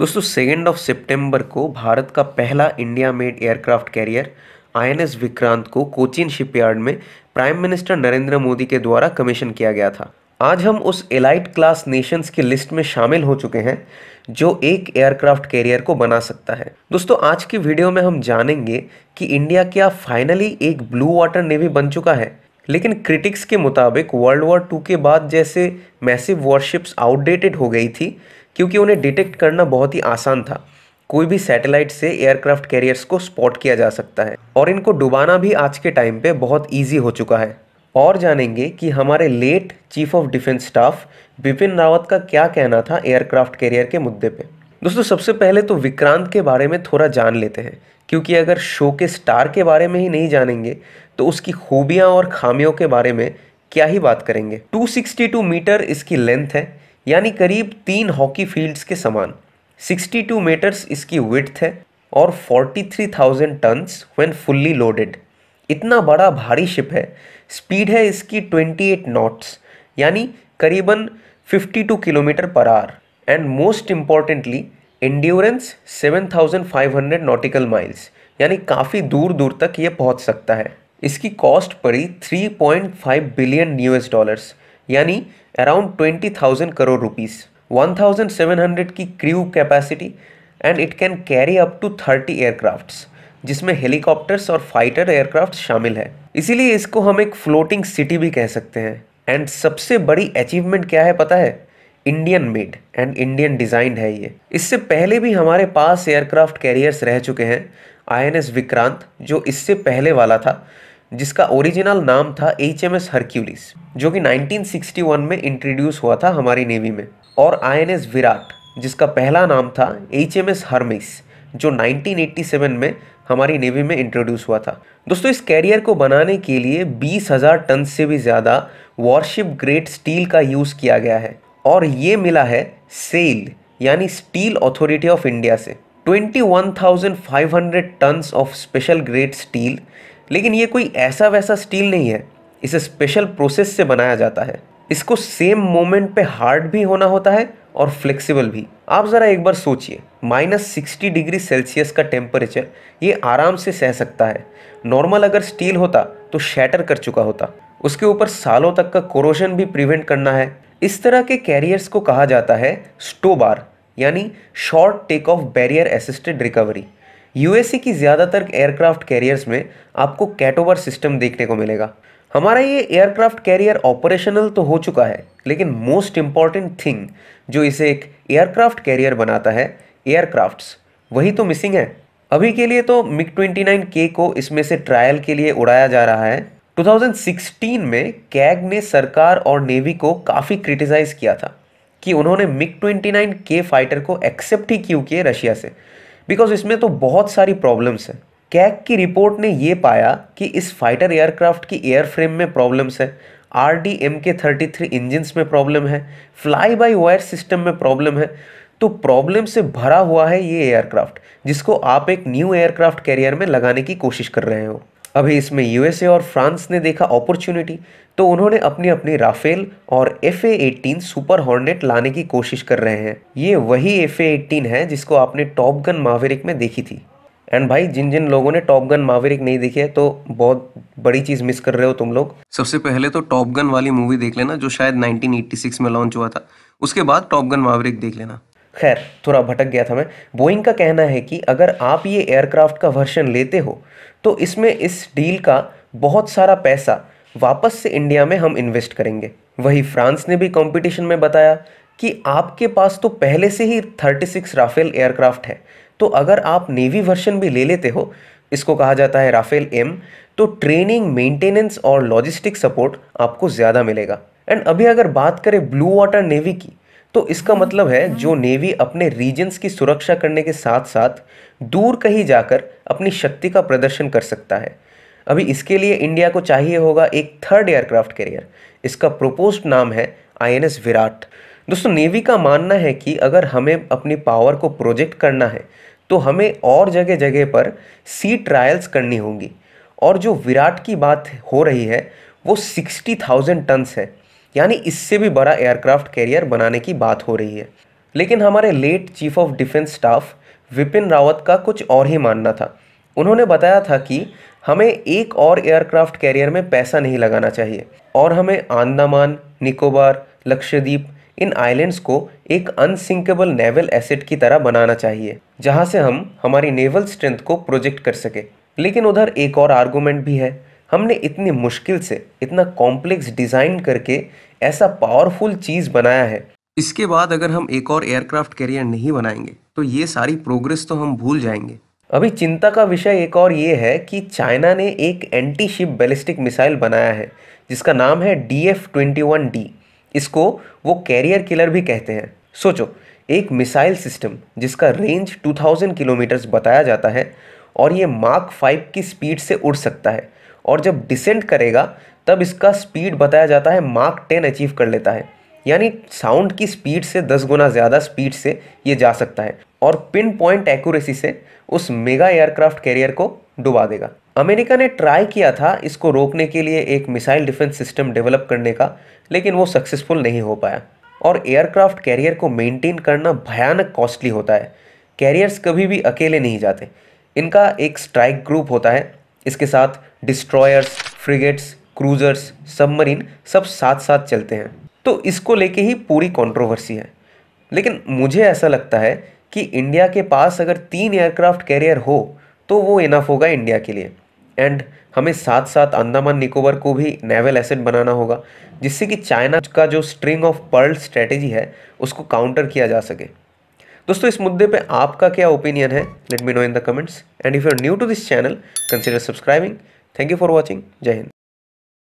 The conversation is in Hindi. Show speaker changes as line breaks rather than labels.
दोस्तों सेकेंड ऑफ सितंबर को भारत का पहला India made aircraft carrier INS Vikrant को कोचिन शिपयार्ड में प्राइम मिनिस्टर नरेंद्र मोदी के द्वारा कमीशन किया गया था आज हम उस एलाइट क्लास नेशंस की लिस्ट में शामिल हो चुके हैं जो एक एयरक्राफ्ट कैरियर को बना सकता है दोस्तों आज की वीडियो में हम जानेंगे कि इंडिया क्या फाइनली एक ब्लू वाटर नेवी बन चुका है लेकिन क्रिटिक्स के मुताबिक वर्ल्ड वॉर टू के बाद जैसे मैसिव वॉरशिप्स आउटडेटेड हो गई थी क्योंकि उन्हें डिटेक्ट करना बहुत ही आसान था कोई भी सैटेलाइट से एयरक्राफ्ट कैरियर्स को स्पॉट किया जा सकता है और इनको डुबाना भी आज के टाइम पे बहुत ईजी हो चुका है और जानेंगे कि हमारे late chief of defence staff Bipin Rawat का क्या कहना था एयरक्राफ्ट कैरियर के मुद्दे पे दोस्तों सबसे पहले तो विक्रांत के बारे में थोड़ा जान लेते हैं क्योंकि अगर शो के स्टार के बारे में ही नहीं जानेंगे तो उसकी खूबियाँ और खामियों के बारे में क्या ही बात करेंगे 262 मीटर इसकी लेंथ है यानी करीब तीन हॉकी फील्ड्स के समान 62 मीटर्स इसकी विथ है और 43,000 टन्स व्हेन फुल्ली लोडेड इतना बड़ा भारी शिप है स्पीड है इसकी 28 नॉट्स यानी करीबन 52 किलोमीटर पर are and most importantly endurance 7,500 nautical miles यानी काफ़ी दूर दूर तक ये पहुंच सकता है इसकी कॉस्ट पड़ी 3.5 बिलियन यूएस डॉलर्स यानी अराउंड 20,000 करोड़ रुपीस 1,700 की crew capacity and it can carry up to 30 aircrafts जिसमें हेलीकॉप्टर्स और फाइटर एयरक्राफ्ट शामिल है इसीलिए इसको हम एक फ्लोटिंग सिटी भी कह सकते हैं एंड सबसे बड़ी अचीवमेंट क्या है पता है Indian made and Indian design है ये इससे पहले भी हमारे पास एयरक्राफ्ट कैरियर्स रह चुके हैं आई विक्रांत जो इससे पहले वाला था जिसका ओरिजिनल नाम था एच एम एस हरक्यूलिस जो कि 1961 में इंट्रोड्यूस हुआ था हमारी नेवी में और आई विराट जिसका पहला नाम था एच एम एस हरमिस जो 1987 में हमारी नेवी में इंट्रोड्यूस हुआ था दोस्तों इस कैरियर को बनाने के लिए 20,000 टन से भी ज़्यादा वॉरशिप ग्रेड स्टील का यूज़ किया गया है और ये मिला है सेल यानी स्टील अथॉरिटी ऑफ इंडिया से 21,500 tons of special grade steel लेकिन ये कोई ऐसा वैसा स्टील नहीं है इसे स्पेशल प्रोसेस से बनाया जाता है इसको सेम मोमेंट पे हार्ड भी होना होता है और फ्लेक्सिबल भी आप ज़रा एक बार सोचिए माइनस सिक्सटी डिग्री सेल्सियस का टेम्परेचर ये आराम से सह सकता है नॉर्मल अगर स्टील होता तो शैटर कर चुका होता उसके ऊपर सालों तक का कोरोशन भी प्रिवेंट करना है इस तरह के कैरियर्स को कहा जाता है स्टोबार यानी short take off barrier assisted recovery USA की ज़्यादातर एयरक्राफ्ट कैरियर्स में आपको कैटोवर सिस्टम देखने को मिलेगा हमारा ये एयरक्राफ्ट कैरियर ऑपरेशनल तो हो चुका है लेकिन मोस्ट इम्पॉर्टेंट थिंग जो इसे एक एयरक्राफ्ट कैरियर बनाता है एयरक्राफ्ट्स वही तो मिसिंग है अभी के लिए तो मिग के को इसमें से ट्रायल के लिए उड़ाया जा रहा है 2016 में कैग ने सरकार और नेवी को काफ़ी क्रिटिसाइज़ किया था कि उन्होंने मिग के फाइटर को एक्सेप्ट ही क्यों किए रशिया से बिकॉज इसमें तो बहुत सारी प्रॉब्लम्स हैं कैक की रिपोर्ट ने यह पाया कि इस फाइटर एयरक्राफ्ट की एयर फ्रेम में प्रॉब्लम्स है R D M K thirty three engines में प्रॉब्लम है फ्लाई बाई वायर सिस्टम में प्रॉब्लम है तो प्रॉब्लम से भरा हुआ है ये एयरक्राफ्ट जिसको आप एक न्यू एयरक्राफ्ट कैरियर में लगाने की कोशिश कर रहे हो अभी इसमें यूएसए और फ्रांस ने देखा अपॉर्चुनिटी तो उन्होंने अपनी अपनी राफेल और एफ ए सुपर हॉर्नेट लाने की कोशिश कर रहे हैं ये वही एफ ए है जिसको आपने टॉप गन मावेरिक में देखी थी एंड भाई जिन जिन लोगों ने टॉप गन मावेरिक नहीं देखी है तो बहुत बड़ी चीज़ मिस कर रहे हो तुम लोग सबसे पहले तो टॉप गन वाली मूवी देख लेना जो शायद 1986 में लॉन्च हुआ था उसके बाद टॉप गन मावेरिक देख लेना खैर थोड़ा भटक गया था मैं बोइंग का कहना है कि अगर आप ये एयरक्राफ्ट का वर्जन लेते हो तो इसमें इस डील का बहुत सारा पैसा वापस से इंडिया में हम इन्वेस्ट करेंगे वही फ्रांस ने भी कंपटीशन में बताया कि आपके पास तो पहले से ही 36 राफेल एयरक्राफ्ट है तो अगर आप नेवी वर्जन भी ले लेते हो इसको कहा जाता है राफेल एम तो ट्रेनिंग मेंटेनेंस और लॉजिस्टिक सपोर्ट आपको ज़्यादा मिलेगा एंड अभी अगर बात करें ब्लू वाटर नेवी की तो इसका मतलब है हाँ। जो नेवी अपने रीजन्स की सुरक्षा करने के साथ साथ दूर कहीं जाकर अपनी शक्ति का प्रदर्शन कर सकता है अभी इसके लिए इंडिया को चाहिए होगा एक थर्ड एयरक्राफ्ट कैरियर इसका प्रपोज्ड नाम है आई विराट दोस्तों नेवी का मानना है कि अगर हमें अपनी पावर को प्रोजेक्ट करना है तो हमें और जगह जगह पर सी ट्रायल्स करनी होंगी और जो विराट की बात हो रही है वो सिक्सटी थाउजेंड टन्स है यानी इससे भी बड़ा एयरक्राफ्ट कैरियर बनाने की बात हो रही है लेकिन हमारे late chief of defence staff Bipin Rawat का कुछ और ही मानना था उन्होंने बताया था कि हमें एक और एयरक्राफ्ट कैरियर में पैसा नहीं लगाना चाहिए और हमें आंदामान निकोबार लक्षद्वीप इन आइलैंड्स को एक अनसिंकेबल नेवल एसेट की तरह बनाना चाहिए जहाँ से हम हमारी नेवल स्ट्रेंथ को प्रोजेक्ट कर सके लेकिन उधर एक और आर्गूमेंट भी है हमने इतनी मुश्किल से इतना कॉम्प्लेक्स डिज़ाइन करके ऐसा पावरफुल चीज़ बनाया है इसके बाद अगर हम एक और एयरक्राफ्ट कैरियर नहीं बनाएंगे तो ये सारी प्रोग्रेस तो हम भूल जाएंगे अभी चिंता का विषय एक और ये है कि चाइना ने एक एंटी शिप बैलिस्टिक मिसाइल बनाया है जिसका नाम है D F twenty one D इसको वो कैरियर किलर भी कहते हैं सोचो एक मिसाइल सिस्टम जिसका रेंज 2000 किलोमीटर्स बताया जाता है और ये मार्क फाइव की स्पीड से उड़ सकता है और जब डिसेंट करेगा तब इसका स्पीड बताया जाता है मार्क टेन अचीव कर लेता है यानी साउंड की स्पीड से दस गुना ज़्यादा स्पीड से ये जा सकता है और पिन पॉइंट एक्यूरेसी से उस मेगा एयरक्राफ्ट कैरियर को डुबा देगा अमेरिका ने ट्राई किया था इसको रोकने के लिए एक मिसाइल डिफेंस सिस्टम डेवलप करने का लेकिन वो सक्सेसफुल नहीं हो पाया और एयरक्राफ्ट कैरियर को मेंटेन करना भयानक कॉस्टली होता है कैरियर्स कभी भी अकेले नहीं जाते इनका एक स्ट्राइक ग्रुप होता है इसके साथ डिस्ट्रॉयर्स फ्रिगेट्स क्रूजर्स सबमरीन सब साथ साथ चलते हैं तो इसको लेके ही पूरी कंट्रोवर्सी है लेकिन मुझे ऐसा लगता है कि इंडिया के पास अगर तीन एयरक्राफ्ट कैरियर हो तो वो इनफ होगा इंडिया के लिए एंड हमें साथ साथ अंडमान निकोबार को भी नेवल एसेट बनाना होगा जिससे कि चाइना का जो स्ट्रिंग ऑफ पर्ल स्ट्रेटेजी है उसको काउंटर किया जा सके दोस्तों इस मुद्दे पे आपका क्या ओपिनियन है let me know in the comments and if you are new to this channel consider subscribing thank you for watching जय हिंद